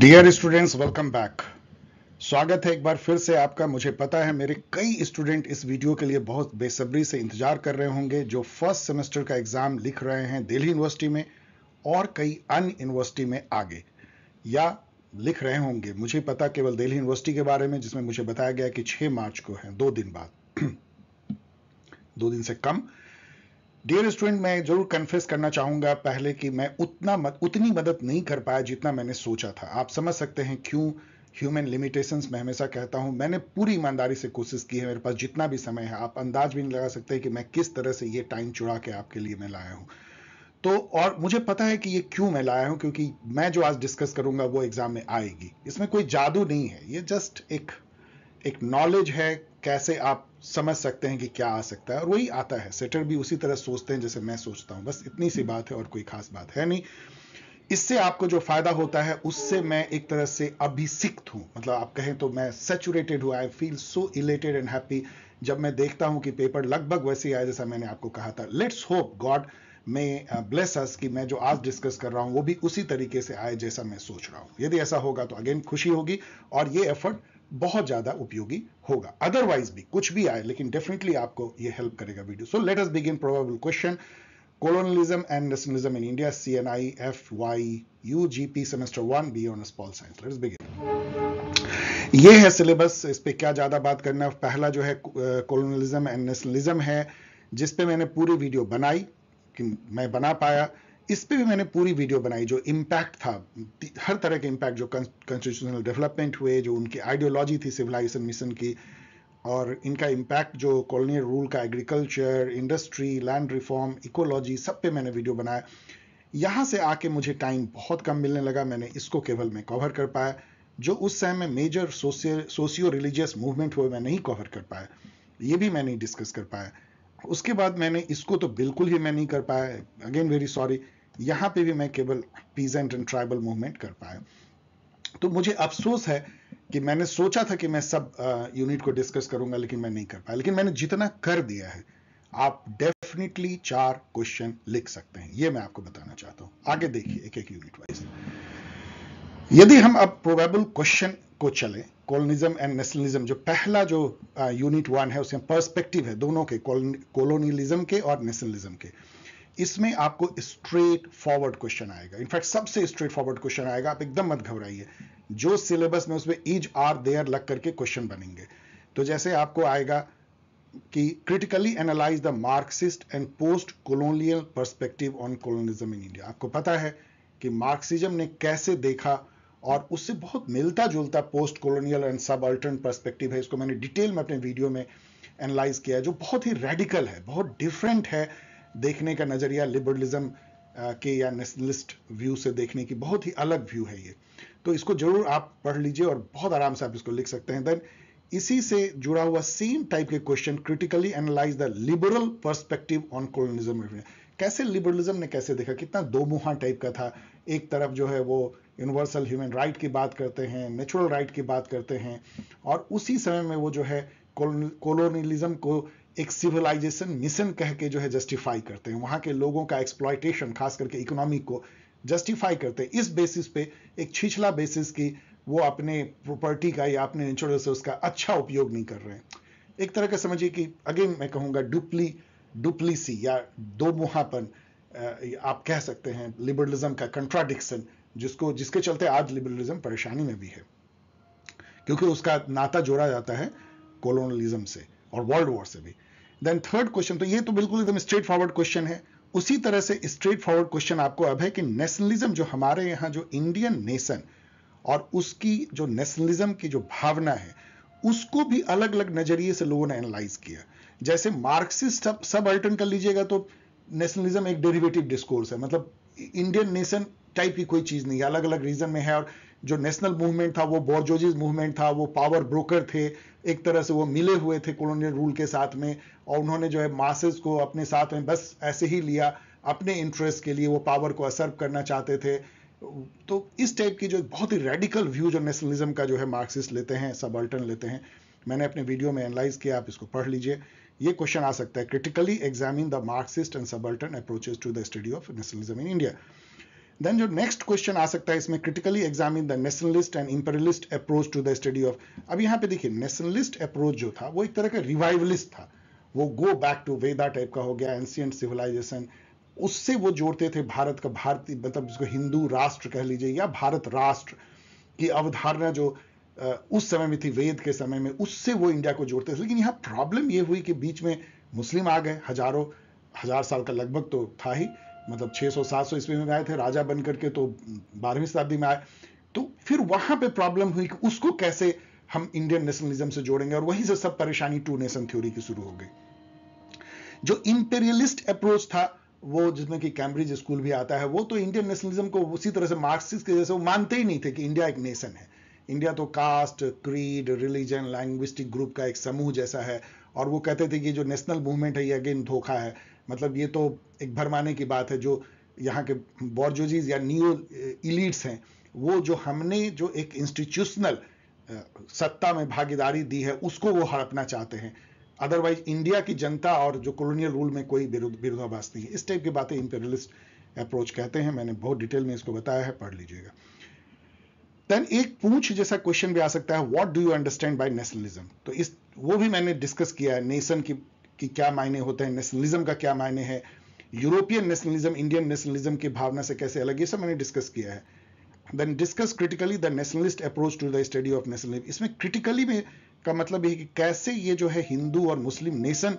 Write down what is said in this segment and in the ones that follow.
Dear students welcome back स्वागत है एक बार फिर से आपका मुझे पता है मेरे कई स्टूडेंट इस वीडियो के लिए बहुत बेसब्री से इंतजार कर रहे होंगे जो फर्स्ट सेमेस्टर का एग्जाम लिख रहे हैं दिल्ली यूनिवर्सिटी में और कई अन्य यूनिवर्सिटी में आगे या लिख रहे होंगे मुझे पता केवल दिल्ली यूनिवर्सिटी के बारे में जिसमें मुझे बताया गया कि छह मार्च को है दो दिन बाद दो दिन से कम डियर स्टूडेंट मैं जरूर कन्फेस करना चाहूंगा पहले कि मैं उतना मद, उतनी मदद नहीं कर पाया जितना मैंने सोचा था आप समझ सकते हैं क्यों ह्यूमन लिमिटेशंस मैं हमेशा कहता हूं मैंने पूरी ईमानदारी से कोशिश की है मेरे पास जितना भी समय है आप अंदाज भी नहीं लगा सकते कि मैं किस तरह से ये टाइम चुरा के आपके लिए मैं लाया हूं तो और मुझे पता है कि ये क्यों मैं लाया हूं क्योंकि मैं जो आज डिस्कस करूंगा वो एग्ज़ाम में आएगी इसमें कोई जादू नहीं है ये जस्ट एक एक नॉलेज है कैसे आप समझ सकते हैं कि क्या आ सकता है और वही आता है सेटर भी उसी तरह सोचते हैं जैसे मैं सोचता हूं बस इतनी सी बात है और कोई खास बात है नहीं इससे आपको जो फायदा होता है उससे मैं एक तरह से अभिसिक्त हूं मतलब आप कहें तो मैं सेचुरेटेड हुआ I feel so elated and happy जब मैं देखता हूं कि पेपर लगभग वैसे ही आया जैसा मैंने आपको कहा था let's hope God may bless us कि मैं जो आज डिस्कस कर रहा हूं वो भी उसी तरीके से आए जैसा मैं सोच रहा हूं यदि ऐसा होगा तो अगेन खुशी होगी और ये एफर्ट बहुत ज्यादा उपयोगी होगा अदरवाइज भी कुछ भी आए लेकिन डेफिनेटली आपको ये हेल्प करेगा video so let us begin probable question colonialism nationalism in India I F Y U G P semester one B on pol science let's begin ये है सिलेबस इस पर क्या ज़्यादा बात करना पहला जो है कोलोनलिज्म एंड नेशनलिज्म है जिस पे मैंने पूरी वीडियो बनाई कि मैं बना पाया इस पर भी मैंने पूरी वीडियो बनाई जो इम्पैक्ट था हर तरह के इम्पैक्ट जो कॉन्स्टिट्यूशनल डेवलपमेंट हुए जो उनकी आइडियोलॉजी थी सिविलाइजेशन मिशन की और इनका इम्पैक्ट जो कॉलोनियल रूल का agriculture industry land reform ecology सब पे मैंने वीडियो बनाया यहाँ से आके मुझे टाइम बहुत कम मिलने लगा मैंने इसको केवल मैं कवर कर पाया जो उस समय में मेजर सोशियो रिलीजियस मूवमेंट हुए मैं नहीं कवर कर पाया ये भी मैं नहीं डिस्कस कर पाया उसके बाद मैंने इसको तो बिल्कुल ही मैं नहीं कर पाया अगेन वेरी सॉरी यहाँ पे भी मैं केवल पीजेंट एंड ट्राइबल मूवमेंट कर पाया तो मुझे अफसोस है कि मैंने सोचा था कि मैं सब यूनिट को डिस्कस करूंगा लेकिन मैं नहीं कर पाया लेकिन मैंने जितना कर दिया है आप डेफिनेटली चार क्वेश्चन लिख सकते हैं यह मैं आपको बताना चाहता हूं आगे देखिए एक एक यूनिट वाइज यदि हम अब प्रोबेबल क्वेश्चन को चले कॉलोनिज्म एंड नेशनलिज्म जो पहला जो यूनिट वन है उसमें पर्सपेक्टिव है दोनों के कॉलोनियलिज्म के और नेशनलिज्म के इसमें आपको स्ट्रेट फॉरवर्ड क्वेश्चन आएगा इनफैक्ट सबसे स्ट्रेट फॉरवर्ड क्वेश्चन आएगा आप एकदम मत घबराइए जो सिलेबस में उसमें इज आर देयर लग करके क्वेश्चन बनेंगे तो जैसे आपको आएगा कि critically analyse the Marxist and post colonial perspective on colonialism in India आपको पता है कि मार्क्सिज्म ने कैसे देखा और उससे बहुत मिलता जुलता पोस्ट कोलोनियल एंड सब अल्टर्न परस्पेक्टिव है इसको मैंने डिटेल में अपने वीडियो में एनालाइज किया है जो बहुत ही रेडिकल है बहुत डिफरेंट है देखने का नज़रिया लिबरलिज्म के या नेशनलिस्ट व्यू से देखने की बहुत ही अलग व्यू है ये तो इसको जरूर आप पढ़ लीजिए और बहुत आराम से आप इसको लिख सकते हैं देन इसी से जुड़ा हुआ सेम टाइप के question critically analyse the liberal perspective on colonialism कैसे लिबरलिज्म ने कैसे देखा कितना दो मुहा टाइप का था एक तरफ जो है वो यूनिवर्सल ह्यूमन राइट की बात करते हैं नेचुरल राइट की बात करते हैं और उसी समय में वो जो है कॉलोनियलिज्म को एक सिविलाइजेशन मिशन कह के जो है जस्टिफाई करते हैं वहां के लोगों का एक्सप्लाइटेशन खास करके इकोनॉमी को जस्टिफाई करते हैं इस बेसिस पे एक छिछला बेसिस की वो अपने प्रॉपर्टी का या अपने नेचुरल रिसोर्स का अच्छा उपयोग नहीं कर रहे हैं एक तरह का समझिए कि अगेन मैं कहूंगा डुप्ली डुप्लीसी या दो मुहापन आप कह सकते हैं लिबरलिज्म का कंट्राडिक्शन जिसको जिसके चलते आज लिबरलिज्म परेशानी में भी है क्योंकि उसका नाता जोड़ा जाता है कॉलोनलिज्म से और वर्ल्ड वॉर से भी देन थर्ड क्वेश्चन तो ये तो बिल्कुल एकदम स्ट्रेट फॉरवर्ड क्वेश्चन है उसी तरह से स्ट्रेट फॉरवर्ड क्वेश्चन आपको अब है कि नेशनलिज्म जो हमारे यहां जो इंडियन नेशन और उसकी जो नेशनलिज्म की जो भावना है उसको भी अलग अलग नजरिए से लोगों ने एनालाइज किया जैसे मार्क्सिस्ट सब सब अल्टर्न कर लीजिएगा तो नेशनलिज्म एक डेरिवेटिव डिस्कोर्स है मतलब इंडियन नेशन टाइप की कोई चीज़ नहीं है अलग अलग रीजन में है और जो नेशनल मूवमेंट था वो बोर्जोजिज मूवमेंट था वो पावर ब्रोकर थे एक तरह से वो मिले हुए थे कॉलोनियल रूल के साथ में और उन्होंने जो है मासेस को अपने साथ में बस ऐसे ही लिया अपने इंटरेस्ट के लिए वो पावर को असर्व करना चाहते थे तो इस टाइप की जो बहुत ही रेडिकल व्यू जो नेशनलिज्म का जो है मार्क्सिस्ट लेते हैं सब लेते हैं मैंने अपने वीडियो में एनालाइज किया आप इसको पढ़ लीजिए ये क्वेश्चन आ सकता है critically examine the Marxist and subaltern approaches to the study of nationalism in India then जो नेक्स्ट क्वेश्चन आ सकता है इसमें critically examine the nationalist and imperialist approach to the study of अब यहां पे देखिए नेशनलिस्ट अप्रोच जो था वो एक तरह का रिवाइवलिस्ट था वो go back to Veda type का हो गया एंशियंट सिविलाइजेशन उससे वो जोड़ते थे भारत का भारतीय मतलब जिसको हिंदू राष्ट्र कह लीजिए या भारत राष्ट्र की अवधारणा जो उस समय में थी वेद के समय में उससे वो इंडिया को जोड़ते थे लेकिन यहाँ प्रॉब्लम ये हुई कि बीच में मुस्लिम आ गए हजारों हजार साल का लगभग तो था ही मतलब 600-700 ईस्वी में आए थे राजा बन करके तो बारहवीं शताब्दी में आए तो फिर वहां पे प्रॉब्लम हुई कि उसको कैसे हम इंडियन नेशनलिज्म से जोड़ेंगे और वहीं से सब परेशानी टू नेशन थ्योरी की शुरू हो गई जो इंपेरियलिस्ट अप्रोच था वो जिसमें कि कैम्ब्रिज स्कूल भी आता है वो तो इंडियन नेशनलिज्म को उसी तरह से मार्क्सिस्ट की वजह से वो मानते ही नहीं थे कि इंडिया एक नेशन है इंडिया तो caste creed religion linguistic group का एक समूह जैसा है और वो कहते थे कि जो नेशनल मूवमेंट है ये अगेन धोखा है मतलब ये तो एक भरमाने की बात है जो यहाँ के बॉर्जोजीज या न्यू इलीट्स हैं वो जो हमने जो एक इंस्टीट्यूशनल सत्ता में भागीदारी दी है उसको वो हड़पना चाहते हैं अदरवाइज इंडिया की जनता और जो कॉलोनियल रूल में कोई विरोधाभास नहीं है इस टाइप की बातें इंपेरियलिस्ट अप्रोच कहते हैं मैंने बहुत डिटेल में इसको बताया है पढ़ लीजिएगा देन एक पूछ जैसा क्वेश्चन भी आ सकता है what do you understand by nationalism तो इस वो भी मैंने डिस्कस किया है नेशन की कि क्या मायने होते हैं नेशनलिज्म का क्या मायने है यूरोपियन नेशनलिज्म इंडियन नेशनलिज्म की भावना से कैसे अलग ये सब मैंने डिस्कस किया है then discuss critically the nationalist approach to the study of nationalism इसमें क्रिटिकली में का मतलब ये कि कैसे ये जो है हिंदू और मुस्लिम नेशन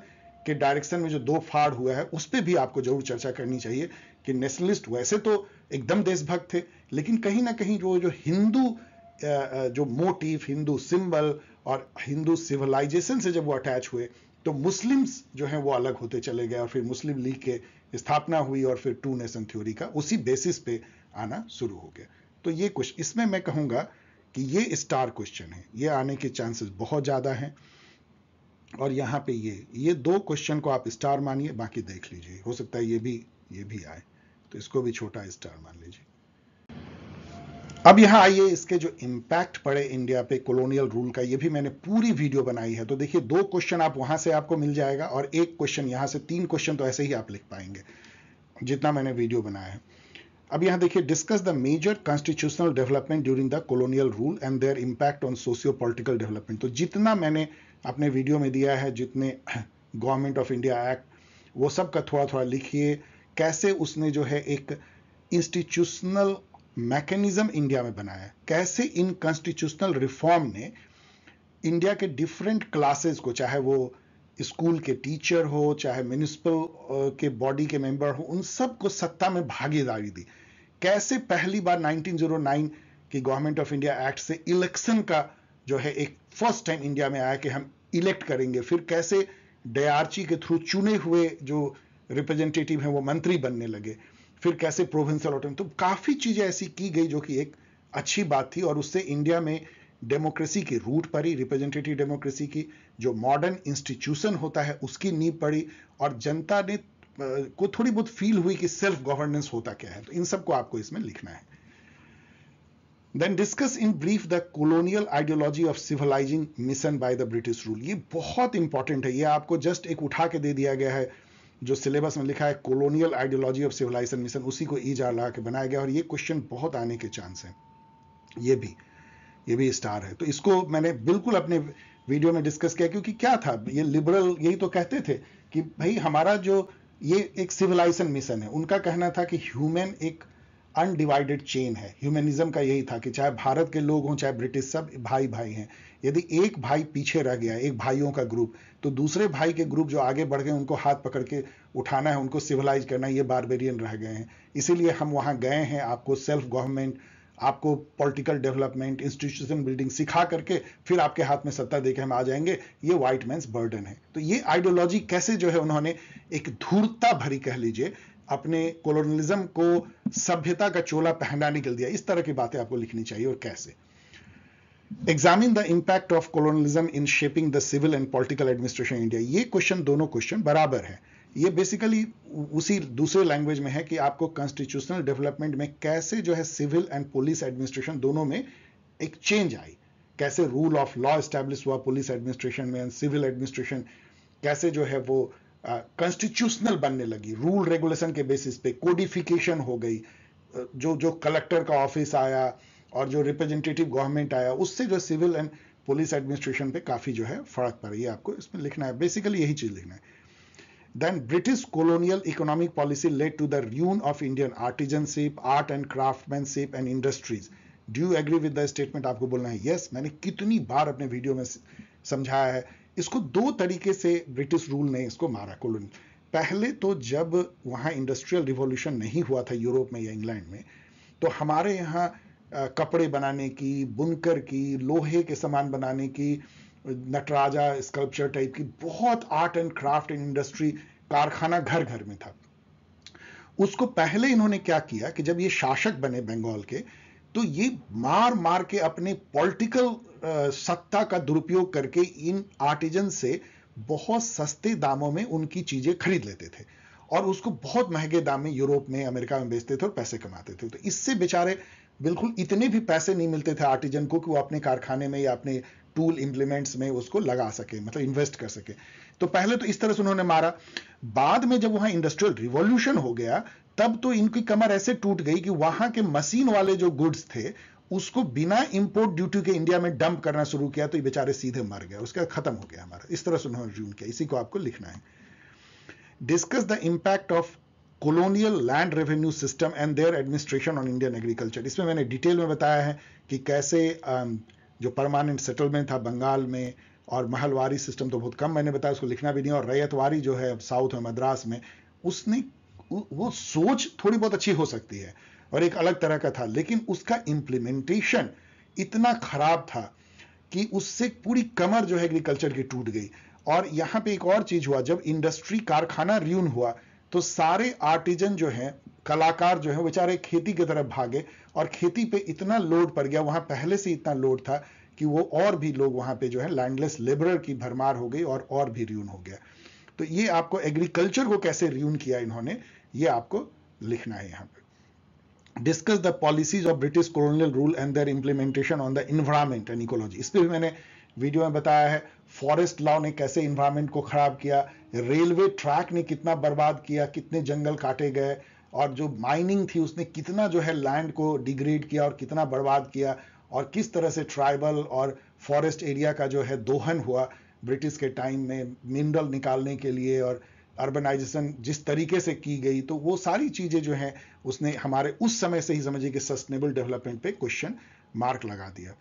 के डायरेक्शन में जो दो फाड़ हुआ है उस पर भी आपको जरूर चर्चा करनी चाहिए कि नेशनलिस्ट वैसे तो एकदम देशभक्त थे लेकिन कहीं ना कहीं जो जो हिंदू जो मोटिव हिंदू सिंबल और हिंदू सिविलाइजेशन से जब वो अटैच हुए तो मुस्लिम्स जो हैं वो अलग होते चले गए और फिर मुस्लिम लीग के स्थापना हुई और फिर टू नेशन थ्योरी का उसी बेसिस पे आना शुरू हो गया तो ये कुछ इसमें मैं कहूँगा कि ये स्टार क्वेश्चन है ये आने के चांसेस बहुत ज़्यादा हैं और यहाँ पे ये ये दो क्वेश्चन को आप स्टार मानिए बाकी देख लीजिए हो सकता है ये भी ये भी आए तो इसको भी छोटा स्टार मान लीजिए अब यहां आइए इसके जो इंपैक्ट पड़े इंडिया पे कोलोनियल रूल का ये भी मैंने पूरी वीडियो बनाई है तो देखिए दो क्वेश्चन आप वहां से आपको मिल जाएगा और एक क्वेश्चन यहां से तीन क्वेश्चन तो ऐसे ही आप लिख पाएंगे जितना मैंने वीडियो बनाया है अब यहां देखिए discuss the major constitutional development during the colonial rule and their impact on socio political development तो जितना मैंने अपने वीडियो में दिया है जितने गवर्नमेंट ऑफ इंडिया एक्ट वो सब का थोड़ा थोड़ा लिखिए कैसे उसने जो है एक इंस्टीट्यूशनल मैकेनिज्म इंडिया में बनाया है कैसे इन कॉन्स्टिट्यूशनल रिफॉर्म ने इंडिया के डिफरेंट क्लासेस को चाहे वो स्कूल के टीचर हो चाहे म्यूनिसिपल के बॉडी के मेंबर हो उन सबको सत्ता में भागीदारी दी कैसे पहली बार 1909 की गवर्नमेंट ऑफ इंडिया एक्ट से इलेक्शन का जो है एक फर्स्ट टाइम इंडिया में आया कि हम इलेक्ट करेंगे फिर कैसे डयार्ची के थ्रू चुने हुए जो रिप्रेजेंटेटिव हैं वो मंत्री बनने लगे फिर कैसे प्रोविंस अलॉटमेंट तो काफ़ी चीज़ें ऐसी की गई जो कि एक अच्छी बात थी और उससे इंडिया में डेमोक्रेसी की रूट पड़ी रिप्रेजेंटेटिव डेमोक्रेसी की जो मॉडर्न इंस्टीट्यूशन होता है उसकी नींव पड़ी और जनता ने को थोड़ी बहुत फील हुई कि सेल्फ गवर्नेंस होता क्या है तो इन सबको आपको इसमें लिखना है then discuss in brief the colonial ideology of civilizing mission by the British rule ये बहुत इंपॉर्टेंट है ये आपको जस्ट एक उठा के दे दिया गया है जो सिलेबस में लिखा है colonial ideology of civilization mission उसी को ई जार लगा के बनाया गया और ये क्वेश्चन बहुत आने के चांस हैं ये भी ये भी स्टार है तो इसको मैंने बिल्कुल अपने वीडियो में डिस्कस किया क्योंकि क्या था ये लिबरल यही तो कहते थे कि भाई हमारा जो ये एक सिविलाइजेशन मिशन है उनका कहना था कि ह्यूमन एक अनडिवाइडेड चेन है ह्यूमेनिज्म का यही था कि चाहे भारत के लोग हों चाहे ब्रिटिश सब भाई भाई हैं यदि एक भाई पीछे रह गया एक भाइयों का ग्रुप तो दूसरे भाई के ग्रुप जो आगे बढ़ गए उनको हाथ पकड़ के उठाना है उनको सिविलाइज करना है ये बारबेरियन रह गए हैं इसीलिए हम वहाँ गए हैं आपको सेल्फ गवर्नमेंट आपको पॉलिटिकल डेवलपमेंट इंस्टीट्यूशन बिल्डिंग सिखा करके फिर आपके हाथ में सत्ता देकर हम आ जाएंगे ये व्हाइट मैंस बर्डन है तो ये आइडियोलॉजी कैसे जो है उन्होंने एक धूर्तता भरी कह लीजिए अपने कोलोनलिज्म को सभ्यता का चोला पहना निकल दिया इस तरह की बातें आपको लिखनी चाहिए और कैसे examine the impact of colonialism in shaping the civil and political administration India ये क्वेश्चन दोनों क्वेश्चन बराबर है ये बेसिकली उसी दूसरे लैंग्वेज में है कि आपको कॉन्स्टिट्यूशनल डेवलपमेंट में कैसे जो है सिविल एंड पुलिस एडमिनिस्ट्रेशन दोनों में एक चेंज आई कैसे रूल ऑफ लॉ एस्टैब्लिश हुआ पुलिस एडमिनिस्ट्रेशन में एंड सिविल एडमिनिस्ट्रेशन कैसे जो है वो कॉन्स्टिट्यूशनल बनने लगी रूल रेगुलेशन के बेसिस पे कोडिफिकेशन हो गई जो जो कलेक्टर का ऑफिस आया और जो रिप्रेजेंटेटिव गवर्नमेंट आया उससे जो सिविल एंड पुलिस एडमिनिस्ट्रेशन पे काफ़ी जो है फर्क पड़ रही है आपको इसमें लिखना है बेसिकली यही चीज़ लिखना है then British colonial economic policy led to the ruin of Indian artisanship art and craftsmanship and industries do you agree with the statement आपको बोलना है yes मैंने कितनी बार अपने वीडियो में समझाया है इसको दो तरीके से ब्रिटिश रूल ने इसको मारा कुल पहले तो जब वहाँ इंडस्ट्रियल रिवॉल्यूशन नहीं हुआ था यूरोप में या इंग्लैंड में तो हमारे यहाँ कपड़े बनाने की बुनकर की लोहे के सामान बनाने की नटराजा स्कल्पचर टाइप की बहुत art and craft and industry कारखाना घर घर में था उसको पहले इन्होंने क्या किया कि जब ये शासक बने बंगाल के तो ये मार मार के अपने पॉलिटिकल सत्ता का दुरुपयोग करके इन आर्टिजन से बहुत सस्ते दामों में उनकी चीजें खरीद लेते थे और उसको बहुत महंगे दाम में यूरोप में अमेरिका में बेचते थे और पैसे कमाते थे तो इससे बेचारे बिल्कुल इतने भी पैसे नहीं मिलते थे आर्टिजन को कि वो अपने कारखाने में या अपने टूल इंप्लीमेंट्स में उसको लगा सके मतलब इन्वेस्ट कर सके तो पहले तो इस तरह से उन्होंने मारा बाद में जब वहां इंडस्ट्रियल रिवॉल्यूशन हो गया तब तो इनकी कमर ऐसे टूट गई कि वहां के मशीन वाले जो गुड्स थे उसको बिना इंपोर्ट ड्यूटी के इंडिया में डंप करना शुरू किया तो ये बेचारे सीधे मर गए उसका खत्म हो गया हमारा इस तरह से उन्होंने रिज्यूम किया इसी को आपको लिखना है discuss the impact of colonial land revenue system and their administration on Indian agriculture इसमें मैंने डिटेल में बताया है कि कैसे um, जो परमानेंट सेटलमेंट था बंगाल में और महलवारी सिस्टम तो बहुत कम मैंने बताया उसको लिखना भी नहीं और रैयतवारी जो है साउथ में मद्रास में उसने वो सोच थोड़ी बहुत अच्छी हो सकती है और एक अलग तरह का था लेकिन उसका इंप्लीमेंटेशन इतना खराब था कि उससे पूरी कमर जो है एग्रीकल्चर की टूट गई और यहां पे एक और चीज़ हुआ जब इंडस्ट्री कारखाना र्यून हुआ तो सारे आर्टिजन जो हैं कलाकार जो है बेचारे खेती की तरफ भागे और खेती पे इतना लोड पड़ गया वहां पहले से इतना लोड था कि वो और भी लोग वहां पे जो है लैंडलेस लेबरर की भरमार हो गई और और भी र्यून हो गया तो ये आपको एग्रीकल्चर को कैसे र्यून किया इन्होंने ये आपको लिखना है यहाँ पे discuss the policies of British colonial rule and their implementation on the environment and ecology इस पर भी मैंने वीडियो में बताया है फॉरेस्ट लॉ ने कैसे इन्वायरमेंट को खराब किया रेलवे ट्रैक ने कितना बर्बाद किया कितने जंगल काटे गए और जो माइनिंग थी उसने कितना जो है लैंड को डिग्रेड किया और कितना बर्बाद किया और किस तरह से ट्राइबल और फॉरेस्ट एरिया का जो है दोहन हुआ ब्रिटिश के टाइम में मिनरल निकालने के लिए और अर्बनाइजेशन जिस तरीके से की गई तो वो सारी चीज़ें जो हैं उसने हमारे उस समय से ही समझिए कि सस्टेनेबल डेवलपमेंट पे क्वेश्चन मार्क लगा दिया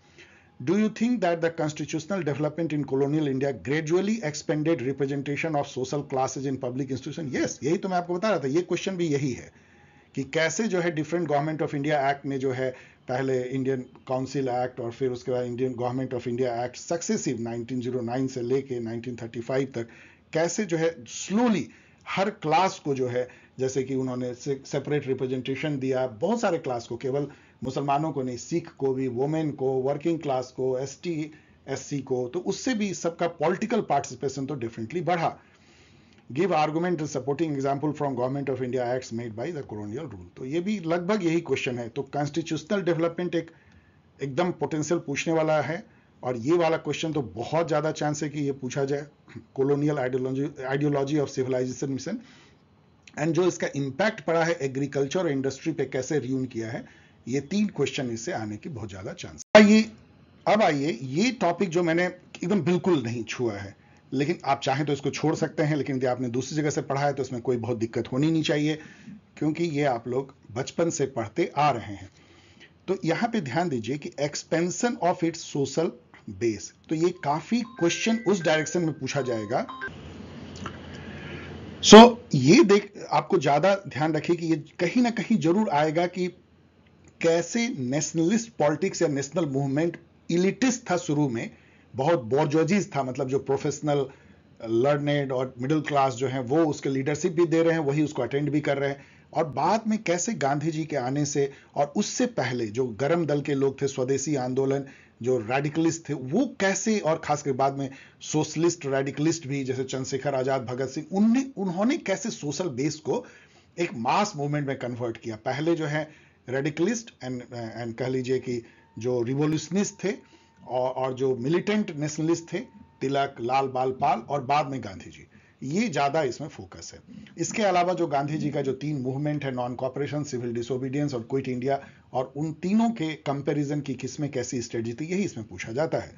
Do you think that the constitutional development in colonial India gradually expanded representation of social classes in public institution Yes, यही तो मैं आपको बता रहा था ये क्वेश्चन भी यही है कि कैसे जो है different government of India act ने जो है पहले इंडियन काउंसिल एक्ट और फिर उसके बाद Indian government of India act successive 1909 से लेके 1935 तक कैसे जो है स्लोली हर क्लास को जो है जैसे कि उन्होंने सेपरेट रिप्रेजेंटेशन दिया बहुत सारे क्लास को केवल मुसलमानों को नहीं सिख को भी वोमेन को वर्किंग क्लास को एस टी एस सी को तो उससे भी सबका पॉलिटिकल पार्टिसिपेशन तो डेफिनेटली बढ़ा give argument supporting example from government of India act made by the colonial rule तो ये भी लगभग यही क्वेश्चन है तो कॉन्स्टिट्यूशनल डेवलपमेंट एक एकदम पोटेंशियल पूछने वाला है और ये वाला क्वेश्चन तो बहुत ज़्यादा चांस है कि ये पूछा जाए colonial ideology ideology of civilization mission and जो इसका इंपैक्ट पड़ा है एग्रीकल्चर और इंडस्ट्री पे कैसे रियून किया है ये तीन क्वेश्चन इससे आने की बहुत ज़्यादा चांस आइए अब आइए ये टॉपिक जो मैंने एकदम बिल्कुल नहीं छुआ है लेकिन आप चाहें तो इसको छोड़ सकते हैं लेकिन यदि आपने दूसरी जगह से पढ़ा है तो इसमें कोई बहुत दिक्कत होनी नहीं चाहिए क्योंकि ये आप लोग बचपन से पढ़ते आ रहे हैं तो यहां पे ध्यान दीजिए कि expansion of its social base तो ये काफी क्वेश्चन उस डायरेक्शन में पूछा जाएगा सो so, ये देख आपको ज्यादा ध्यान रखिए कि ये कहीं ना कहीं जरूर आएगा कि कैसे नेशनलिस्ट पॉलिटिक्स या नेशनल मूवमेंट इलिटिस्ट था शुरू में बहुत बोर्जोजीज था मतलब जो प्रोफेशनल लर्नेड uh, और मिडिल क्लास जो है वो उसके लीडरशिप भी दे रहे हैं वही उसको अटेंड भी कर रहे हैं और बाद में कैसे गांधी जी के आने से और उससे पहले जो गर्म दल के लोग थे स्वदेशी आंदोलन जो रेडिकलिस्ट थे वो कैसे और खासकर बाद में सोशलिस्ट रेडिकलिस्ट भी जैसे चंद्रशेखर आजाद भगत सिंह उनने उन्होंने कैसे सोशल बेस को एक मास मूवमेंट में कन्वर्ट किया पहले जो है रेडिकलिस्ट एंड एंड कह लीजिए कि जो रिवोल्यूशनिस्ट थे और, और जो मिलिटेंट नेशनलिस्ट थे तिलक लाल बाल पाल और बाद में गांधी जी ये ज़्यादा इसमें फोकस है इसके अलावा जो गांधी जी का जो तीन मूवमेंट है नॉन कॉपरेशन सिविल डिसोबीडियंस और क्विट इंडिया और उन तीनों के कंपेरिजन की किसमें कैसी स्ट्रेटी थी यही इसमें पूछा जाता है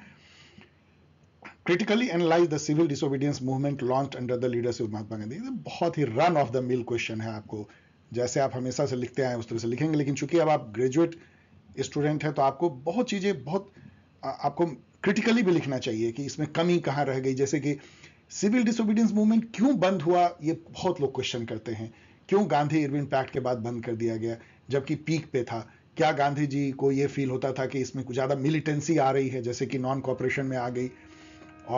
critically analyse the civil disobedience movement launch under the leadership Mahatma Gandhi बहुत ही run of the mill question है आपको जैसे आप हमेशा से लिखते आए उस तरह से लिखेंगे लेकिन चूंकि अब आप ग्रेजुएट स्टूडेंट हैं तो आपको बहुत चीज़ें बहुत आपको क्रिटिकली भी लिखना चाहिए कि इसमें कमी कहाँ रह गई जैसे कि सिविल डिसोबीडियंस मूवमेंट क्यों बंद हुआ ये बहुत लोग क्वेश्चन करते हैं क्यों गांधी इरविन पैक्ट के बाद बंद कर दिया गया जबकि पीक पे था क्या गांधी जी को ये फील होता था कि इसमें कुछ ज़्यादा मिलिटेंसी आ रही है जैसे कि नॉन कॉपरेशन में आ गई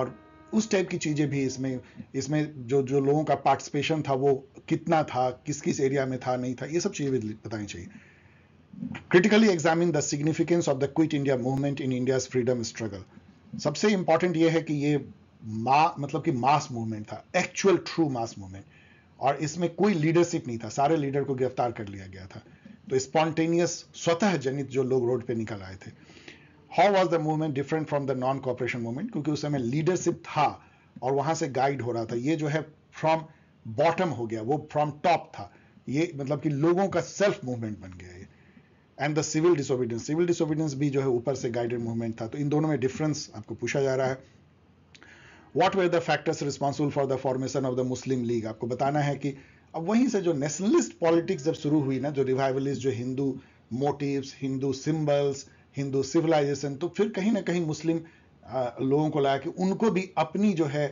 और उस टाइप की चीज़ें भी इसमें इसमें जो जो लोगों का पार्टिसिपेशन था वो कितना था किस किस एरिया में था नहीं था ये सब चीज़ें भी बतानी चाहिए critically examine the significance of the quit India movement in India's freedom struggle सबसे इंपॉर्टेंट ये है कि ये मा मतलब कि मास मूवमेंट था एक्चुअल ट्रू मास मूवमेंट और इसमें कोई लीडरशिप नहीं था सारे लीडर को गिरफ्तार कर लिया गया था तो स्पॉन्टेनियस स्वतः जनित जो लोग रोड पे निकल आए थे how was the movement different from the non cooperation movement क्योंकि उस समय लीडरशिप था और वहां से गाइड हो रहा था ये जो है फ्रॉम बॉटम हो गया वो फ्रॉम टॉप था ये मतलब कि लोगों का सेल्फ मूवमेंट बन गया ये and the civil disobedience civil disobedience भी जो है ऊपर से गाइडेड मूवमेंट था तो इन दोनों में डिफरेंस आपको पूछा जा रहा है what were the factors responsible for the formation of the Muslim League आपको बताना है कि अब वहीं से जो नेशनलिस्ट पॉलिटिक्स जब शुरू हुई ना जो रिवाइवलिस्ट जो Hindu motives Hindu symbols Hindu civilization तो फिर कहीं ना कहीं मुस्लिम लोगों को लाया कि उनको भी अपनी जो है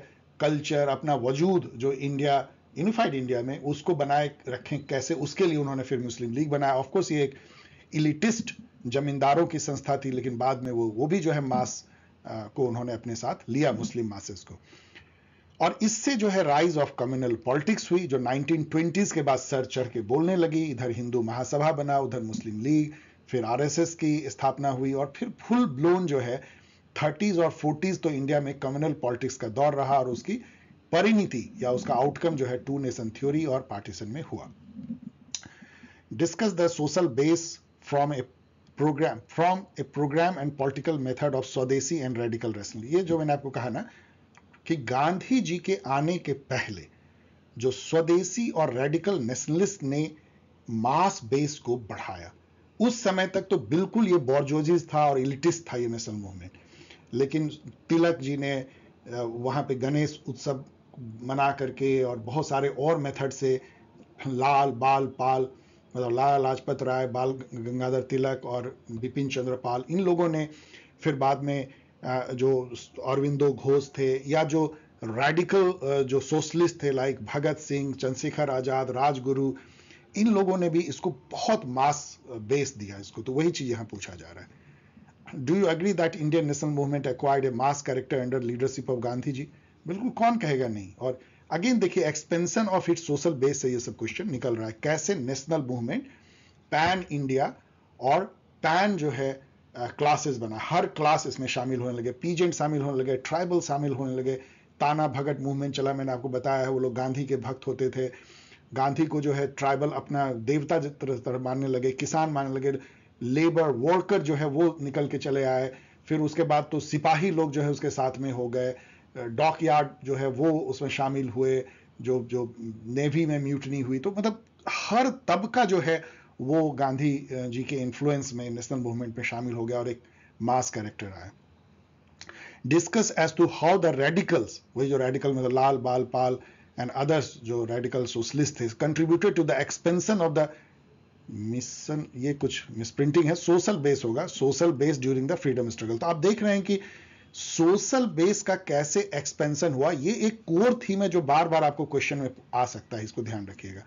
कल्चर अपना वजूद जो इंडिया यूनिफाइड इंडिया में उसको बनाए रखें कैसे उसके लिए उन्होंने फिर मुस्लिम लीग बनाया ऑफकोर्स ये एक इलिटिस्ट जमींदारों की संस्था थी लेकिन बाद में वो वो भी जो है मास को उन्होंने अपने साथ लिया मुस्लिम मासेस को और इससे जो है राइज ऑफ कम्युनल पॉलिटिक्स हुई जो 1920s के बाद सर चढ़ के बोलने लगी इधर हिंदू महासभा बना उधर मुस्लिम लीग फिर आरएसएस की स्थापना हुई और फिर फुल ब्लोन जो है थर्टीज और फोर्टीज तो इंडिया में कम्युनल पॉलिटिक्स का दौर रहा और उसकी परिणति या उसका आउटकम जो है टू नेशन थ्योरी और पार्टीशन में हुआ discuss the social base from a program from a program and political method of swadeshi and radical rationalism. ये जो मैंने आपको कहा ना कि गांधी जी के आने के पहले जो स्वदेशी और रेडिकल नेशनलिस्ट ने मास बेस को बढ़ाया उस समय तक तो बिल्कुल ये बॉर्जोजिस था और इलिटिस्ट था ये नेशनल मूवमेंट लेकिन तिलक जी ने वहां पे गणेश उत्सव मना करके और बहुत सारे और मेथड से लाल बाल पाल मतलब लाला लाजपत राय बाल गंगाधर तिलक और बिपिन चंद्र पाल इन लोगों ने फिर बाद में जो अरविंदो घोष थे या जो रेडिकल जो सोशलिस्ट थे लाइक भगत सिंह चंद्रशेखर आज़ाद राजगुरु इन लोगों ने भी इसको बहुत मास बेस दिया इसको तो वही चीज़ यहाँ पूछा जा रहा है do you agree that Indian national movement acquired a mass character under leadership of Gandhi ji बिल्कुल कौन कहेगा नहीं और अगेन देखिए expansion of its social base से ये सब क्वेश्चन निकल रहा है कैसे नेशनल मूवमेंट पैन इंडिया और पैन जो है क्लासेस बना हर क्लास इसमें शामिल होने लगे पीजेंट शामिल होने लगे ट्राइबल शामिल होने लगे ताना भगत मूवमेंट चला मैंने आपको बताया है वो लोग गांधी के भक्त होते थे गांधी को जो है ट्राइबल अपना देवता तरह तरह मानने लगे किसान मानने लगे लेबर वर्कर जो है वो निकल के चले आए फिर उसके बाद तो सिपाही लोग जो है उसके साथ में हो गए डॉक यार्ड जो है वो उसमें शामिल हुए जो जो नेवी में म्यूटनी हुई तो मतलब हर तबका जो है वो गांधी जी के इन्फ्लुएंस में नेशनल मूवमेंट में शामिल हो गया और एक मास कैरेक्टर आया discuss as to how the radicals वही जो रेडिकल मतलब तो लाल बाल पाल एंड अदर्स जो रेडिकल सोशलिस्ट थे contributed to the expansion of the mission ये कुछ मिसप्रिंटिंग है सोशल बेस होगा social base during the freedom struggle तो आप देख रहे हैं कि सोशल बेस का कैसे एक्सपेंशन हुआ ये एक कोर थीम है जो बार बार आपको क्वेश्चन में आ सकता है इसको ध्यान रखिएगा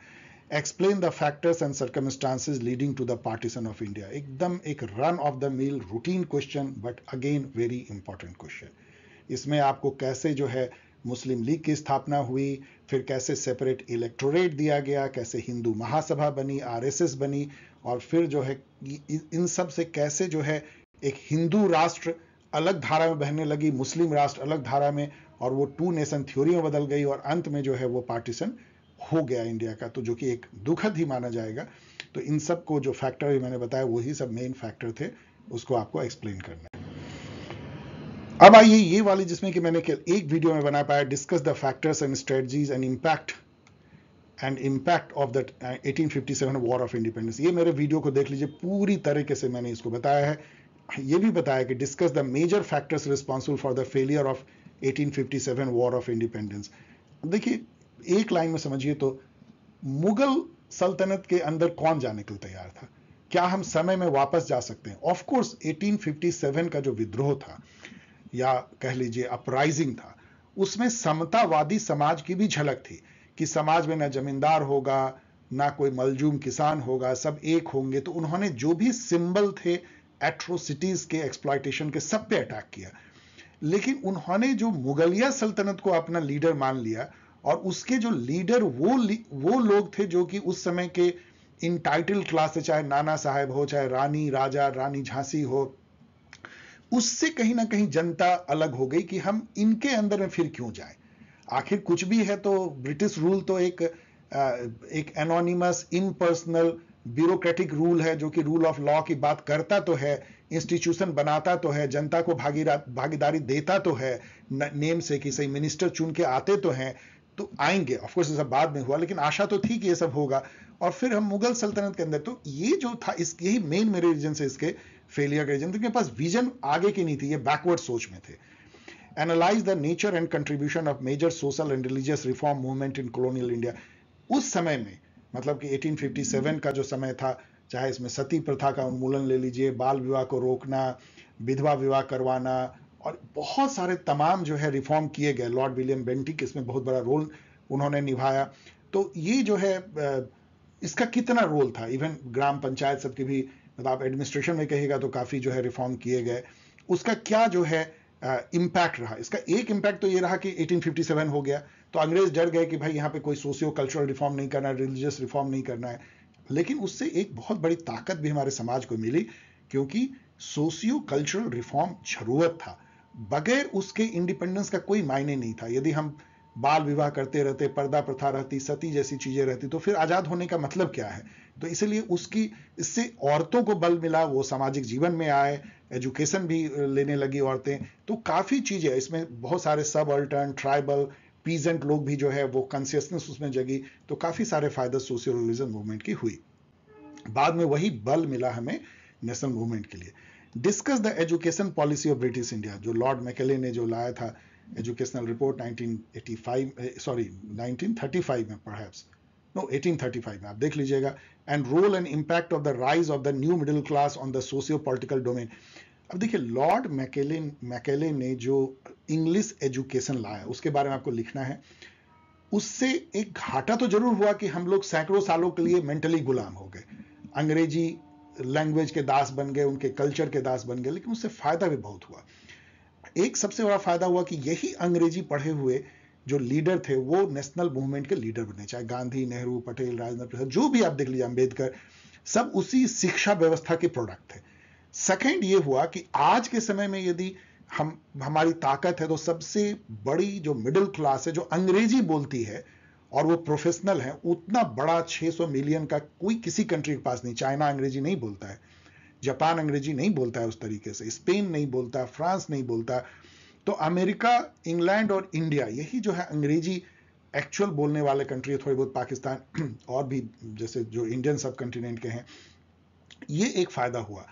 explain the factors and circumstances leading to the partition of India एकदम एक run of the mill routine question but again very important question इसमें आपको कैसे जो है मुस्लिम लीग की स्थापना हुई फिर कैसे सेपरेट इलेक्टोरेट दिया गया कैसे हिंदू महासभा बनी आरएसएस बनी और फिर जो है इन सब से कैसे जो है एक हिंदू राष्ट्र अलग धारा में बहने लगी मुस्लिम राष्ट्र अलग धारा में और वो टू नेशन थ्योरी में बदल गई और अंत में जो है वो पार्टीशन हो गया इंडिया का तो जो कि एक दुखद ही माना जाएगा तो इन सब को जो फैक्टर भी मैंने बताया वही सब मेन फैक्टर थे उसको आपको एक्सप्लेन करना है अब आइए ये वाली जिसमें कि मैंने एक वीडियो में बना पाया discuss the factors and strategies and impact and impact of the 1857 war of independence ये मेरे वीडियो को देख लीजिए पूरी तरीके से मैंने इसको बताया है ये भी बताया कि discuss the major factors responsible for the failure of 1857 war of independence देखिए एक लाइन में समझिए तो मुगल सल्तनत के अंदर कौन जाने के लिए तैयार था क्या हम समय में वापस जा सकते हैं ऑफ कोर्स 1857 का जो विद्रोह था या कह लीजिए अपराइजिंग था उसमें समतावादी समाज की भी झलक थी कि समाज में ना जमींदार होगा ना कोई मलजूम किसान होगा सब एक होंगे तो उन्होंने जो भी सिंबल थे एट्रोसिटीज़ के एक्सप्लाइटेशन के सब पे अटैक किया लेकिन उन्होंने जो मुगलिया सल्तनत को अपना लीडर मान लिया और उसके जो लीडर वो ली, वो लोग थे जो कि उस समय के इन टाइटल क्लास से चाहे नाना साहेब हो चाहे रानी राजा रानी झांसी हो उससे कहीं ना कहीं जनता अलग हो गई कि हम इनके अंदर में फिर क्यों जाएं आखिर कुछ भी है तो ब्रिटिश रूल तो एक एक एनोनिमस इम्पर्सनल ब्यूरोक्रेटिक रूल है जो कि रूल ऑफ लॉ की बात करता तो है इंस्टीट्यूशन बनाता तो है जनता को भागीदारी देता तो है न, नेम से कि सही मिनिस्टर चुन के आते तो हैं तो आएंगे ऑफकोर्स ये सब बाद में हुआ लेकिन आशा तो थी कि ये सब होगा और फिर हम मुगल सल्तनत के अंदर तो ये जो था इस यही मेन मेरे रीजन से इसके फेलियर का रीजन तो पास विजन आगे की नहीं थी ये बैकवर्ड सोच में थे analyse the nature and contribution of major social and religious reform movement in colonial India उस समय में मतलब कि 1857 का जो समय था चाहे इसमें सती प्रथा का उन्मूलन ले लीजिए बाल विवाह को रोकना विधवा विवाह करवाना और बहुत सारे तमाम जो है रिफॉर्म किए गए लॉर्ड विलियम बेंटिक इसमें बहुत बड़ा रोल उन्होंने निभाया तो ये जो है इसका कितना रोल था इवन ग्राम पंचायत सबके भी मतलब आप एडमिनिस्ट्रेशन में कहेगा तो काफ़ी जो है रिफॉर्म किए गए उसका क्या जो है इम्पैक्ट रहा इसका एक इम्पैक्ट तो ये रहा कि 1857 हो गया तो अंग्रेज डर गए कि भाई यहाँ पे कोई सोशियो कल्चरल रिफॉर्म नहीं करना है रिलीजियस रिफॉर्म नहीं करना है लेकिन उससे एक बहुत बड़ी ताकत भी हमारे समाज को मिली क्योंकि सोशियो कल्चरल रिफॉर्म जरूरत था बगैर उसके इंडिपेंडेंस का कोई मायने नहीं था यदि हम बाल विवाह करते रहते पर्दा प्रथा रहती सती जैसी चीजें रहती तो फिर आजाद होने का मतलब क्या है तो इसलिए उसकी इससे औरतों को बल मिला वो सामाजिक जीवन में आए एजुकेशन भी लेने लगी औरतें तो काफ़ी चीज़ें इसमें बहुत सारे सब अल्टर्न ट्राइबल पीजेंट लोग भी जो है वो कॉन्सियसनेस उसमें जगी तो काफ़ी सारे फायदे सोशियोलिज्म मूवमेंट की हुई बाद में वही बल मिला हमें नेशनल मूवमेंट के लिए discuss the education policy of British India जो लॉर्ड मैकेले ने जो लाया था एजुकेशनल रिपोर्ट 1985 सॉरी 1935 में परहैप्स नो 1835 में आप देख लीजिएगा and role and impact of the rise of the new middle class on the socio political domain अब देखिए लॉर्ड मैकेलिन मैकेले ने जो इंग्लिश एजुकेशन लाया उसके बारे में आपको लिखना है उससे एक घाटा तो जरूर हुआ कि हम लोग सैकड़ों सालों के लिए मेंटली गुलाम हो गए अंग्रेजी लैंग्वेज के दास बन गए उनके कल्चर के दास बन गए लेकिन उससे फायदा भी बहुत हुआ एक सबसे बड़ा फायदा हुआ कि यही अंग्रेजी पढ़े हुए जो लीडर थे वो नेशनल मूवमेंट के लीडर बने चाहे गांधी नेहरू पटेल राजेंद्र प्रसाद जो भी आप देख लीजिए अंबेडकर सब उसी शिक्षा व्यवस्था के प्रोडक्ट थे सेकेंड ये हुआ कि आज के समय में यदि हम हमारी ताकत है तो सबसे बड़ी जो मिडिल क्लास है जो अंग्रेजी बोलती है और वो प्रोफेशनल है उतना बड़ा 600 मिलियन का कोई किसी कंट्री के पास नहीं चाइना अंग्रेजी नहीं बोलता है जापान अंग्रेजी नहीं बोलता है उस तरीके से स्पेन नहीं बोलता फ्रांस नहीं बोलता तो अमेरिका इंग्लैंड और इंडिया यही जो है अंग्रेजी एक्चुअल बोलने वाले कंट्री है थोड़ी बहुत पाकिस्तान और भी जैसे जो इंडियन सब कंटिनेंट के हैं ये एक फ़ायदा हुआ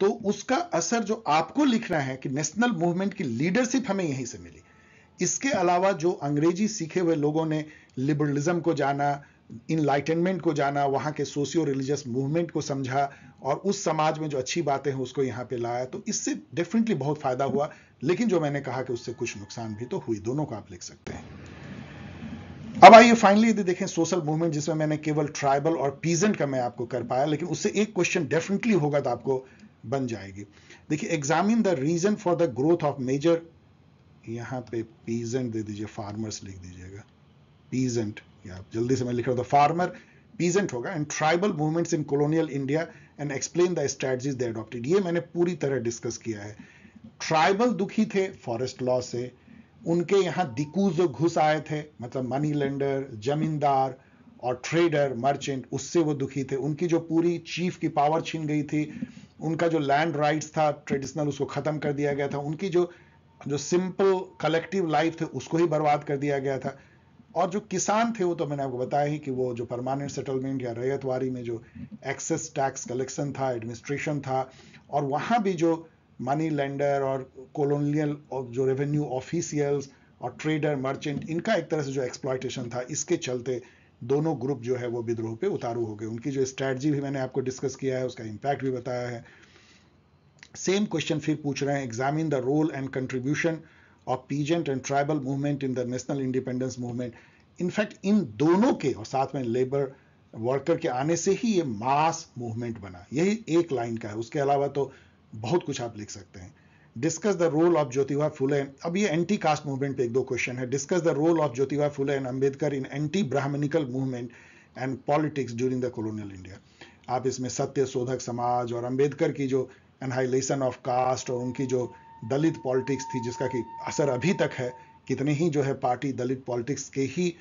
तो उसका असर जो आपको लिखना है कि नेशनल मूवमेंट की लीडरशिप हमें यहीं से मिली इसके अलावा जो अंग्रेजी सीखे हुए लोगों ने लिबरलिज्म को जाना इनलाइटनमेंट को जाना वहां के सोशियो रिलीजियस मूवमेंट को समझा और उस समाज में जो अच्छी बातें हैं उसको यहां पे लाया तो इससे डेफिनेटली बहुत फ़ायदा हुआ लेकिन जो मैंने कहा कि उससे कुछ नुकसान भी तो हुई दोनों को आप लिख सकते हैं अब आइए फाइनली यदि देखें सोशल मूवमेंट जिसमें मैंने केवल ट्राइबल और पीजेंट का मैं आपको कर पाया लेकिन उससे एक क्वेश्चन डेफिनेटली होगा तो आपको बन जाएगी देखिए examine the reason for the growth of major यहाँ पे पीजेंट दे दीजिए फार्मर्स लिख दीजिएगा पीजेंट या जल्दी से मैं लिख रहा हूँ फार्मर पीजेंट होगा and tribal movements in colonial India and explain the strategies they adopted ये मैंने पूरी तरह डिस्कस किया है ट्राइबल दुखी थे फॉरेस्ट लॉ से उनके यहाँ दिकूज घुस आए थे मतलब मनी लेंडर जमींदार और ट्रेडर मर्चेंट उससे वो दुखी थे उनकी जो पूरी चीफ की पावर छीन गई थी उनका जो लैंड राइट्स था ट्रेडिशनल उसको ख़त्म कर दिया गया था उनकी जो जो सिंपल कलेक्टिव लाइफ थे उसको ही बर्बाद कर दिया गया था और जो किसान थे वो तो मैंने आपको बताया ही कि वो जो परमानेंट सेटलमेंट या रैयतवारी में जो एक्सेस टैक्स कलेक्शन था एडमिनिस्ट्रेशन था और वहाँ भी जो मनी लेंडर और कॉलोनियल जो रेवेन्यू ऑफिसियल्स और ट्रेडर मर्चेंट इनका एक तरह से जो एक्सप्लाइटेशन था इसके चलते दोनों ग्रुप जो है वो विद्रोह पे उतारू हो गए उनकी जो स्ट्रैटजी भी मैंने आपको डिस्कस किया है उसका इंपैक्ट भी बताया है सेम क्वेश्चन फिर पूछ रहे हैं examine the role and contribution of peasant and tribal movement in the national independence movement in fact इन दोनों के और साथ में लेबर वर्कर के आने से ही ये मास मूवमेंट बना यही एक लाइन का है उसके अलावा तो बहुत कुछ आप लिख सकते हैं discuss the role of Jyotiba Phule अब ये एंटी कास्ट मूवमेंट पे एक दो क्वेश्चन है discuss the role of Jyotiba Phule and Ambedkar in anti brahmanical movement and politics during the colonial India आप इसमें सत्य शोधक समाज और अंबेडकर की जो एनहाइलेशन ऑफ कास्ट और उनकी जो दलित पॉलिटिक्स थी जिसका कि असर अभी तक है कितने ही जो है पार्टी दलित पॉलिटिक्स के ही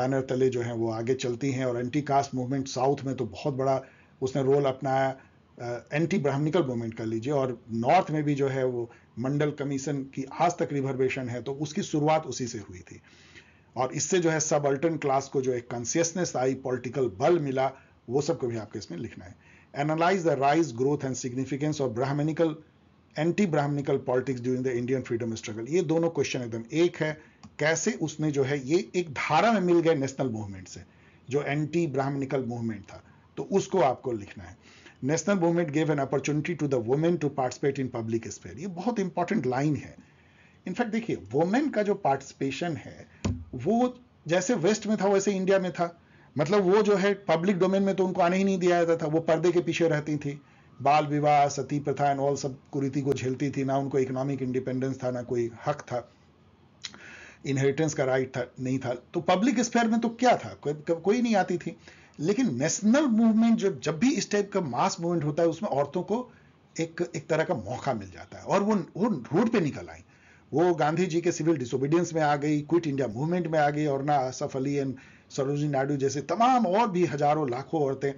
बैनर तले जो हैं वो आगे चलती हैं और एंटी कास्ट मूवमेंट साउथ में तो बहुत बड़ा उसने रोल अपनाया एंटी ब्राह्मणिकल मूवमेंट कर लीजिए और नॉर्थ में भी जो है वो मंडल कमीशन की आज तक रिवर्वेशन है तो उसकी शुरुआत उसी से हुई थी और इससे जो है सब अल्टर्न क्लास को जो एक कॉन्सियसनेस आई पॉलिटिकल बल मिला वो सब को भी आपको इसमें लिखना है analyse the rise growth and significance of brahmanical anti brahmanical politics during the Indian freedom struggle ये दोनों क्वेश्चन एकदम एक है कैसे उसने जो है ये एक धारा में मिल गए नेशनल मूवमेंट से जो एंटी ब्राह्मणिकल मूवमेंट था तो उसको आपको लिखना है national movement gave an opportunity to the women to participate in public sphere ये बहुत इंपॉर्टेंट लाइन है इनफैक्ट देखिए वुमेन का जो पार्टिसिपेशन है वो जैसे वेस्ट में था वैसे इंडिया में था मतलब वो जो है पब्लिक डोमेन में तो उनको आने ही नहीं दिया जाता था वो पर्दे के पीछे रहती थी बाल विवाह सती प्रथा एंड ऑल सब कुरीति को झेलती थी ना उनको इकोनॉमिक इंडिपेंडेंस था ना कोई हक था इनहेरिटेंस का राइट था नहीं था तो पब्लिक स्पेयर में तो क्या था को, को, कोई नहीं आती थी लेकिन नेशनल मूवमेंट जो जब भी इस टाइप का मास मूवमेंट होता है उसमें औरतों को एक एक तरह का मौका मिल जाता है और वो वो रोड पे निकल आई वो गांधी जी के सिविल डिसोबीडियंस में आ गई क्विट इंडिया मूवमेंट में आ गई और ना आसफ अली एंड सरोजी नायडू जैसे तमाम और भी हजारों लाखों औरतें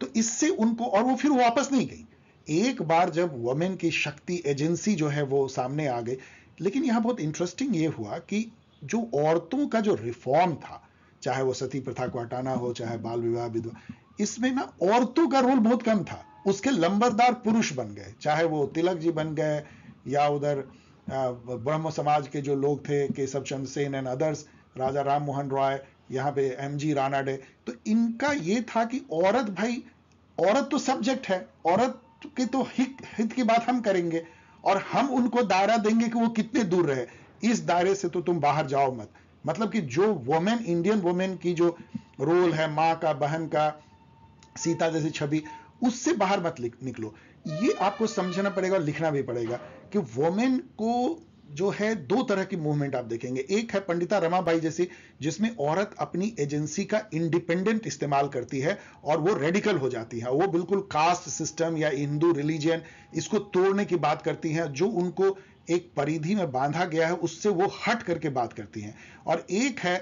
तो इससे उनको और वो फिर वापस नहीं गई एक बार जब वमेन की शक्ति एजेंसी जो है वो सामने आ गई लेकिन यहां बहुत इंटरेस्टिंग ये हुआ कि जो औरतों का जो रिफॉर्म था चाहे वो सती प्रथा को हटाना हो चाहे बाल विवाह विधवा इसमें ना औरतों का रोल बहुत कम था उसके लंबरदार पुरुष बन गए चाहे वो तिलक जी बन गए या उधर ब्रह्म समाज के जो लोग थे केशव चंद्र सेन एंड अदर्स राजा राम मोहन रॉय यहाँ पे एम जी राणा डे तो इनका ये था कि औरत भाई औरत तो सब्जेक्ट है औरत के तो हित हित की बात हम करेंगे और हम उनको दायरा देंगे कि वो कितने दूर रहे इस दायरे से तो तुम बाहर जाओ मत मतलब कि जो वोमेन इंडियन वोमेन की जो रोल है मां का बहन का सीता जैसी छवि उससे बाहर मत निकलो ये आपको समझना पड़ेगा और लिखना भी पड़ेगा कि वोमेन को जो है दो तरह की मूवमेंट आप देखेंगे एक है पंडिता रमाबाई जैसी जिसमें औरत अपनी एजेंसी का इंडिपेंडेंट इस्तेमाल करती है और वो रेडिकल हो जाती है वो बिल्कुल कास्ट सिस्टम या हिंदू रिलीजन इसको तोड़ने की बात करती है जो उनको एक परिधि में बांधा गया है उससे वो हट करके बात करती हैं और एक है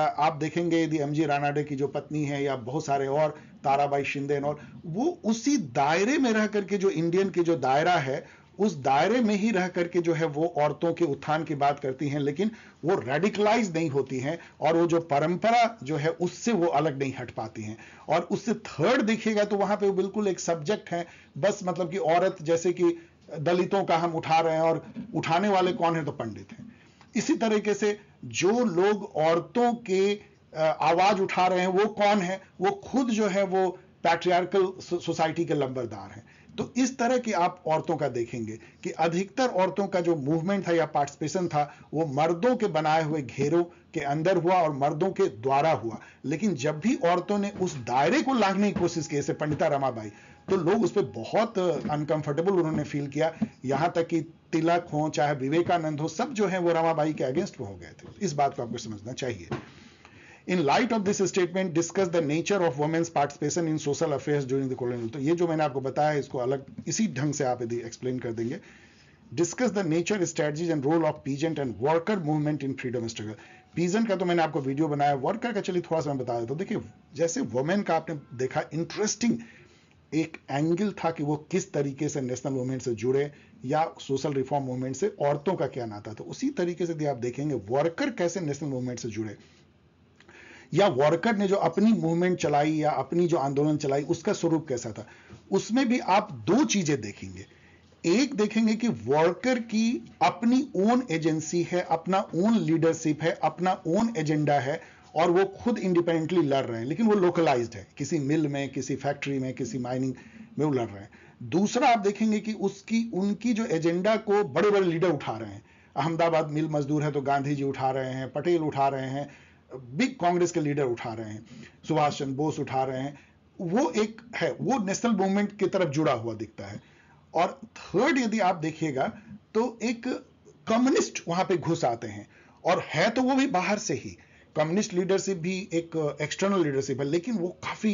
आप देखेंगे यदि एम जी रानाडे की जो पत्नी है या बहुत सारे और ताराबाई शिंदे और वो उसी दायरे में रह करके जो इंडियन के जो दायरा है उस दायरे में ही रह करके जो है वो औरतों के उत्थान की बात करती हैं लेकिन वो रेडिकलाइज नहीं होती हैं और वो जो परंपरा जो है उससे वो अलग नहीं हट पाती हैं और उससे थर्ड देखिएगा तो वहां पे बिल्कुल एक सब्जेक्ट है बस मतलब कि औरत जैसे कि दलितों का हम उठा रहे हैं और उठाने वाले कौन है तो पंडित हैं इसी तरीके से जो लोग औरतों के आवाज उठा रहे हैं वो कौन है वो खुद जो है वो पैट्रियार्कल सोसाइटी के लंबरदार हैं तो इस तरह की आप औरतों का देखेंगे कि अधिकतर औरतों का जो मूवमेंट था या पार्टिसिपेशन था वो मर्दों के बनाए हुए घेरों के अंदर हुआ और मर्दों के द्वारा हुआ लेकिन जब भी औरतों ने उस दायरे को लांघने की कोशिश की जैसे पंडिता रमाबाई तो लोग उस पर बहुत अनकंफर्टेबल उन्होंने फील किया यहाँ तक कि तिलक हो चाहे विवेकानंद हो सब जो है वो रमाबाई के अगेंस्ट हो गए थे इस बात को आपको समझना चाहिए in light of this statement discuss the nature of women's participation in social affairs during the colonial तो ये जो मैंने आपको बताया इसको अलग इसी ढंग से आप यदि एक्सप्लेन कर देंगे discuss the nature strategies and role of peasant and worker movement in freedom struggle peasant का तो मैंने आपको वीडियो बनाया वर्कर का चलिए थोड़ा सा मैं बता देता हूँ देखिए जैसे वुमेन का आपने देखा इंटरेस्टिंग एक एंगल था कि वो किस तरीके से नेशनल मूवमेंट से जुड़े या सोशल रिफॉर्म मूवमेंट से औरतों का क्या नाता था तो उसी तरीके से यदि आप देखेंगे वर्कर कैसे नेशनल मूवमेंट से जुड़े या वर्कर ने जो अपनी मूवमेंट चलाई या अपनी जो आंदोलन चलाई उसका स्वरूप कैसा था उसमें भी आप दो चीजें देखेंगे एक देखेंगे कि वर्कर की अपनी ओन एजेंसी है अपना ओन लीडरशिप है अपना ओन एजेंडा है और वो खुद इंडिपेंडेंटली लड़ रहे हैं लेकिन वो लोकलाइज है किसी मिल में किसी फैक्ट्री में किसी माइनिंग में वो लड़ रहे हैं दूसरा आप देखेंगे कि उसकी उनकी जो एजेंडा को बड़े बड़े लीडर उठा रहे हैं अहमदाबाद मिल मजदूर है तो गांधी जी उठा रहे हैं पटेल उठा रहे हैं बिग कांग्रेस के लीडर उठा रहे हैं सुभाष चंद्र बोस उठा रहे हैं वो एक है वो नेशनल मूवमेंट की तरफ जुड़ा हुआ दिखता है और थर्ड यदि आप देखिएगा तो एक कम्युनिस्ट वहां पे घुस आते हैं और है तो वो भी बाहर से ही कम्युनिस्ट लीडरशिप भी एक एक्सटर्नल uh, लीडरशिप है लेकिन वो काफ़ी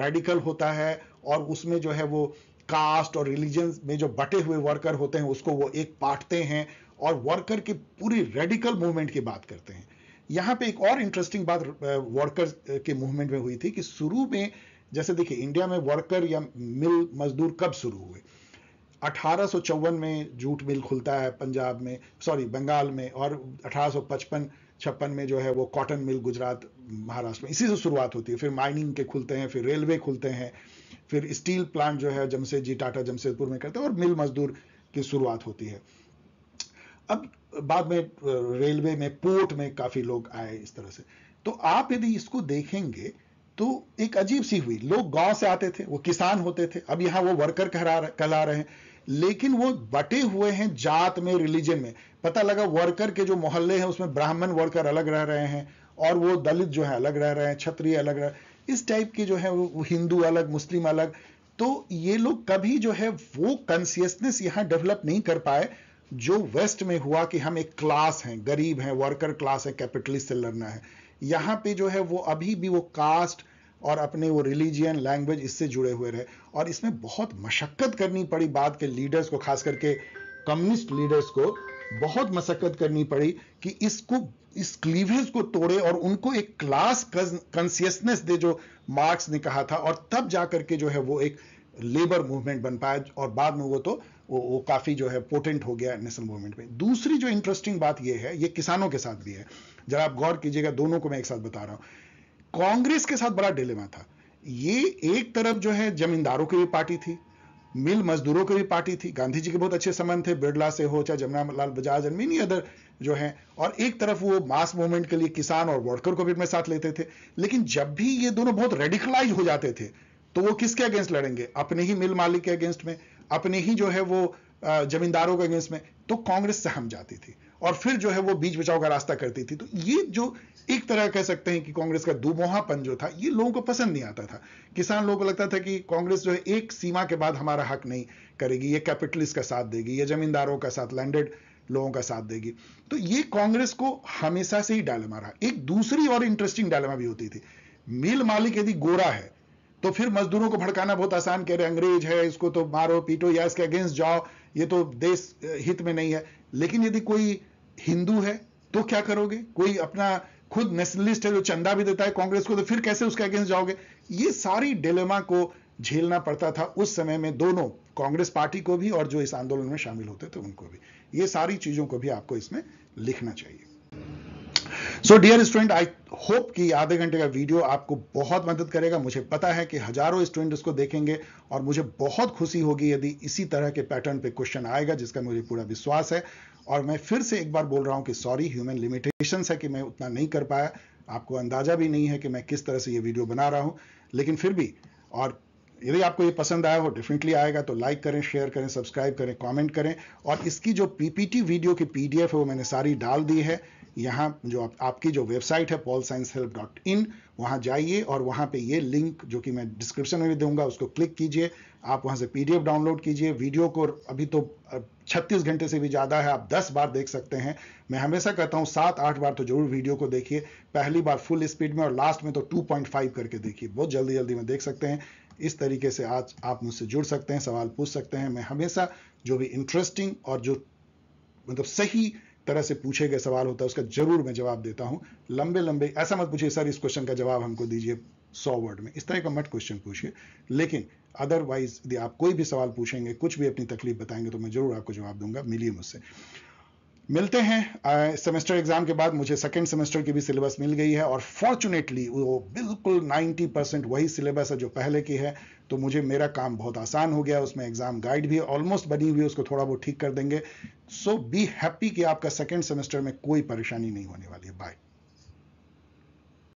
रेडिकल होता है और उसमें जो है वो कास्ट और रिलीजन में जो बटे हुए वर्कर होते हैं उसको वो एक पाटते हैं और वर्कर के पूरी रेडिकल मूवमेंट की बात करते हैं यहाँ पे एक और इंटरेस्टिंग बात वर्कर uh, uh, के मूवमेंट में हुई थी कि शुरू में जैसे देखिए इंडिया में वर्कर या मिल मजदूर कब शुरू हुए अठारह में जूट मिल खुलता है पंजाब में सॉरी बंगाल में और अठारह छप्पन में जो है वो कॉटन मिल गुजरात महाराष्ट्र में इसी से शुरुआत होती है फिर माइनिंग के खुलते हैं फिर रेलवे खुलते हैं फिर स्टील प्लांट जो है जमशेद जी टाटा जमशेदपुर में करते हैं और मिल मजदूर की शुरुआत होती है अब बाद में रेलवे में पोर्ट में काफी लोग आए इस तरह से तो आप यदि इसको देखेंगे तो एक अजीब सी हुई लोग गांव से आते थे वो किसान होते थे अब यहां वो वर्कर कहला रहे हैं लेकिन वो बटे हुए हैं जात में रिलीजन में पता लगा वर्कर के जो मोहल्ले हैं उसमें ब्राह्मण वर्कर अलग रह रहे हैं और वो दलित जो है अलग रह रहे हैं क्षत्रिय अलग रह इस टाइप के जो है वो हिंदू अलग मुस्लिम अलग तो ये लोग कभी जो है वो कॉन्सियसनेस यहां डेवलप नहीं कर पाए जो वेस्ट में हुआ कि हम एक क्लास हैं गरीब हैं वर्कर क्लास है कैपिटलिस्ट से लड़ना है यहां पे जो है वो अभी भी वो कास्ट और अपने वो रिलीजियन लैंग्वेज इससे जुड़े हुए रहे और इसमें बहुत मशक्क़त करनी पड़ी बाद के लीडर्स को खास करके कम्युनिस्ट लीडर्स को बहुत मशक्क़त करनी पड़ी कि इसको इस क्लीवेज को तोड़े और उनको एक क्लास कंसियसनेस दे जो मार्क्स ने कहा था और तब जा करके जो है वो एक लेबर मूवमेंट बन पाया और बाद में वो तो वो, वो काफ़ी जो है पोटेंट हो गया नेशनल मूवमेंट में दूसरी जो इंटरेस्टिंग बात ये है ये किसानों के साथ भी है जरा आप गौर कीजिएगा दोनों को मैं एक साथ बता रहा हूं कांग्रेस के साथ बड़ा डिलेमा था ये एक तरफ जो है जमींदारों की भी पार्टी थी मिल मजदूरों की भी पार्टी थी गांधी जी के बहुत अच्छे संबंध थे बिरला से हो चाहे लाल बजाज एंड अदर जो है और एक तरफ वो मास मूवमेंट के लिए किसान और वर्कर को भी अपने साथ लेते थे लेकिन जब भी ये दोनों बहुत रेडिकलाइज हो जाते थे तो वो किसके अगेंस्ट लड़ेंगे अपने ही मिल मालिक के अगेंस्ट में अपने ही जो है वो जमींदारों के अगेंस्ट में तो कांग्रेस से हम जाती थी और फिर जो है वो बीच बचाव का रास्ता करती थी तो ये जो एक तरह कह सकते हैं कि कांग्रेस का दुमोहापन जो था ये लोगों को पसंद नहीं आता था किसान लोगों को लगता था कि कांग्रेस जो है एक सीमा के बाद हमारा हक नहीं करेगी ये कैपिटलिस्ट का साथ देगी ये जमींदारों का साथ लैंडेड लोगों का साथ देगी तो ये कांग्रेस को हमेशा से ही डायलमा रहा एक दूसरी और इंटरेस्टिंग डायलमा भी होती थी मिल मालिक यदि गोरा है तो फिर मजदूरों को भड़काना बहुत आसान कह रहे अंग्रेज है इसको तो मारो पीटो या इसके अगेंस्ट जाओ ये तो देश हित में नहीं है लेकिन यदि कोई हिंदू है तो क्या करोगे कोई अपना खुद नेशनलिस्ट है जो चंदा भी देता है कांग्रेस को तो फिर कैसे उसके अगेंस्ट जाओगे ये सारी डिलेमा को झेलना पड़ता था उस समय में दोनों कांग्रेस पार्टी को भी और जो इस आंदोलन में शामिल होते थे उनको भी ये सारी चीज़ों को भी आपको इसमें लिखना चाहिए so dear student I hope कि आधे घंटे का वीडियो आपको बहुत मदद करेगा मुझे पता है कि हजारों स्टूडेंट इसको देखेंगे और मुझे बहुत खुशी होगी यदि इसी तरह के पैटर्न पे क्वेश्चन आएगा जिसका मुझे पूरा विश्वास है और मैं फिर से एक बार बोल रहा हूं कि सॉरी ह्यूमन लिमिटेशन है कि मैं उतना नहीं कर पाया आपको अंदाजा भी नहीं है कि मैं किस तरह से ये वीडियो बना रहा हूं लेकिन फिर भी और यदि आपको ये पसंद आया हो डेफिनेटली आएगा तो लाइक करें शेयर करें सब्सक्राइब करें कमेंट करें और इसकी जो पीपीटी वीडियो की पीडीएफ है वो मैंने सारी डाल दी है यहाँ जो आप, आपकी जो वेबसाइट है pol science help dot in वहाँ जाइए और वहाँ पे ये लिंक जो कि मैं डिस्क्रिप्शन में भी दूंगा उसको क्लिक कीजिए आप वहाँ से पीडीएफ डाउनलोड कीजिए वीडियो को अभी तो 36 घंटे से भी ज़्यादा है आप 10 बार देख सकते हैं मैं हमेशा कहता हूँ सात आठ बार तो जरूर वीडियो को देखिए पहली बार फुल स्पीड में और लास्ट में तो 2.5 करके देखिए बहुत जल्दी जल्दी में देख सकते हैं इस तरीके से आज आप मुझसे जुड़ सकते हैं सवाल पूछ सकते हैं मैं हमेशा जो भी इंटरेस्टिंग और जो मतलब सही तरह से पूछे गए सवाल होता है उसका जरूर मैं जवाब देता हूँ लंबे लंबे ऐसा मत पूछिए सर इस क्वेश्चन का जवाब हमको दीजिए सौ वर्ड में इस तरह का मत क्वेश्चन पूछिए लेकिन अदरवाइज यदि आप कोई भी सवाल पूछेंगे कुछ भी अपनी तकलीफ बताएंगे तो मैं जरूर आपको जवाब दूंगा मिलिए मुझसे मिलते हैं सेमेस्टर एग्जाम के बाद मुझे सेकेंड सेमेस्टर की भी सिलेबस मिल गई है और फॉर्चुनेटली वो बिल्कुल 90 परसेंट वही सिलेबस है जो पहले की है तो मुझे मेरा काम बहुत आसान हो गया उसमें एग्जाम गाइड भी ऑलमोस्ट बनी हुई है उसको थोड़ा बहुत ठीक कर देंगे सो बी हैप्पी कि आपका सेकेंड सेमेस्टर में कोई परेशानी नहीं होने वाली है बाय